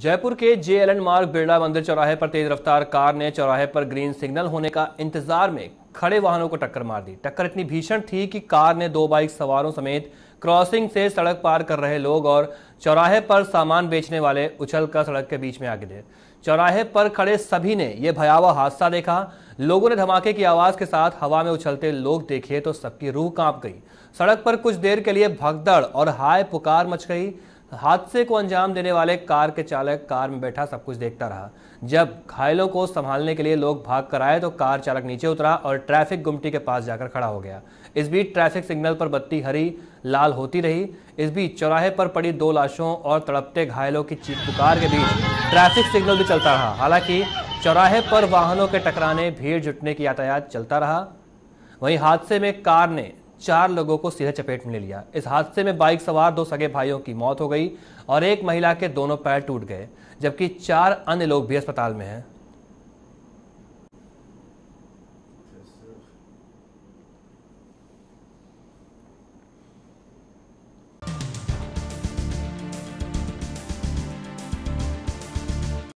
जयपुर के J L N मार्ग बिरला मंदिर चौराहे पर तेज रफ्तार कार ने चौराहे पर ग्रीन सिग्नल होने का इंतजार में खड़े वाहनों को टक्कर मार दी टक्कर इतनी भीषण थी कि कार ने दो बाइक सवारों समेत क्रॉसिंग से सड़क पार कर रहे लोग और चौराहे पर सामान बेचने वाले उछल कर सड़क के बीच में आ गिरे चौराहे पर खड़े सभी ने यह भयावह हादसा देखा लोगों ने धमाके की आवाज के साथ हवा में उछलते लोग देखे तो सबकी रूह कांप गई सड़क पर कुछ देर के लिए भगदड़ और हाय पुकार मच गई हादसे को अंजाम देने वाले कार के चालक कार में बैठा सब कुछ देखता रहा जब घायलों को संभालने के लिए लोग भाग कर आए तो कार चालक नीचे उतरा और ट्रैफिक गुमटी के पास जाकर खड़ा हो गया इस बीच ट्रैफिक सिग्नल पर बत्ती हरी लाल होती रही इस बीच चौराहे पर पड़ी दो लाशों और तड़पते घायलों की चीख पुकार के बीच ट्रैफिक सिग्नल भी चलता रहा हालांकि चौराहे पर वाहनों के टकराने भीड़ जुटने की यातायात चलता रहा वहीं हादसे में कार ने चार लोगों को सीधे चपेट में ले लिया इस हादसे में बाइक सवार दो सगे भाइयों की मौत हो गई और एक महिला के दोनों पैर टूट गए जबकि चार अन्य लोग भी अस्पताल में हैं